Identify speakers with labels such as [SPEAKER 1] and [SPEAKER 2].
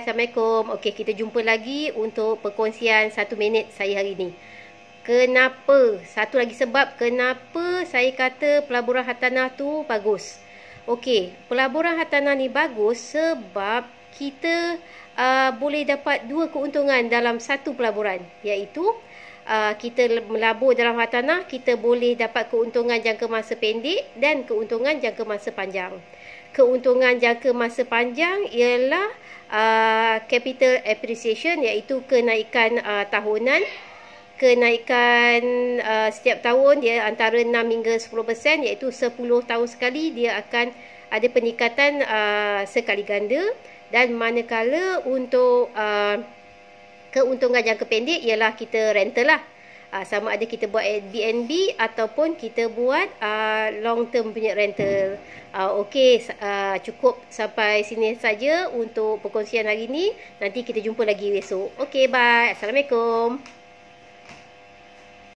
[SPEAKER 1] Assalamualaikum Okey kita jumpa lagi untuk perkongsian satu minit saya hari ini. Kenapa, satu lagi sebab kenapa saya kata pelaburan hartanah tu bagus Okey, pelaburan hartanah ni bagus sebab kita uh, boleh dapat dua keuntungan dalam satu pelaburan Iaitu Uh, kita melabur dalam hartanah kita boleh dapat keuntungan jangka masa pendek dan keuntungan jangka masa panjang. Keuntungan jangka masa panjang ialah uh, capital appreciation iaitu kenaikan uh, tahunan kenaikan setiap tahun dia antara 6 hingga 10% iaitu 10 tahun sekali dia akan ada peningkatan sekali ganda dan manakala untuk keuntungan jangka pendek ialah kita rental lah. Uh, sama ada kita buat Airbnb ataupun kita buat uh, long term punya rental. Uh, ah, okay, cukup sampai sini saja untuk perkongsian hari ini. Nanti kita jumpa lagi besok. Okay, bye. Assalamualaikum.